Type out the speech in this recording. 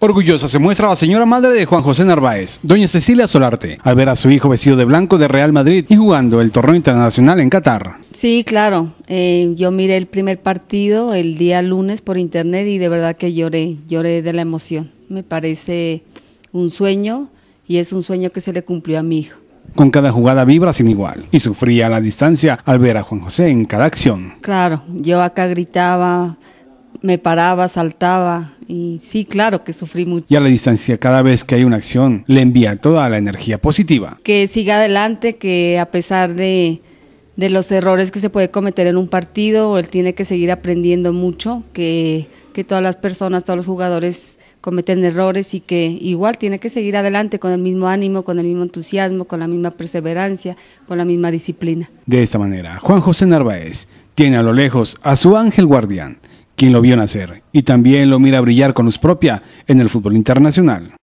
Orgullosa se muestra la señora madre de Juan José Narváez, doña Cecilia Solarte, al ver a su hijo vestido de blanco de Real Madrid y jugando el torneo internacional en Qatar. Sí, claro. Eh, yo miré el primer partido el día lunes por internet y de verdad que lloré, lloré de la emoción. Me parece un sueño y es un sueño que se le cumplió a mi hijo. Con cada jugada vibra sin igual y sufría a la distancia al ver a Juan José en cada acción. Claro, yo acá gritaba, me paraba, saltaba y sí, claro que sufrí mucho. Y a la distancia, cada vez que hay una acción, le envía toda la energía positiva. Que siga adelante, que a pesar de, de los errores que se puede cometer en un partido, él tiene que seguir aprendiendo mucho, que, que todas las personas, todos los jugadores cometen errores y que igual tiene que seguir adelante con el mismo ánimo, con el mismo entusiasmo, con la misma perseverancia, con la misma disciplina. De esta manera, Juan José Narváez tiene a lo lejos a su ángel guardián quien lo vio nacer y también lo mira brillar con luz propia en el fútbol internacional.